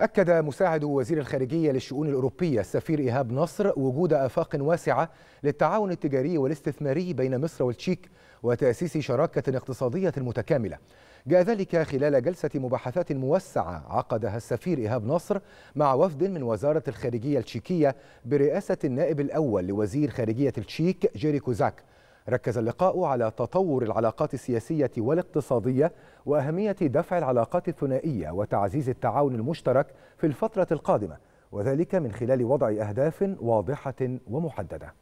أكد مساعد وزير الخارجية للشؤون الأوروبية السفير إيهاب نصر وجود آفاق واسعة للتعاون التجاري والاستثماري بين مصر والتشيك وتأسيس شراكة اقتصادية متكاملة جاء ذلك خلال جلسة مباحثات موسعة عقدها السفير إيهاب نصر مع وفد من وزارة الخارجية التشيكية برئاسة النائب الأول لوزير خارجية التشيك جيري كوزاك ركز اللقاء على تطور العلاقات السياسية والاقتصادية وأهمية دفع العلاقات الثنائية وتعزيز التعاون المشترك في الفترة القادمة وذلك من خلال وضع أهداف واضحة ومحددة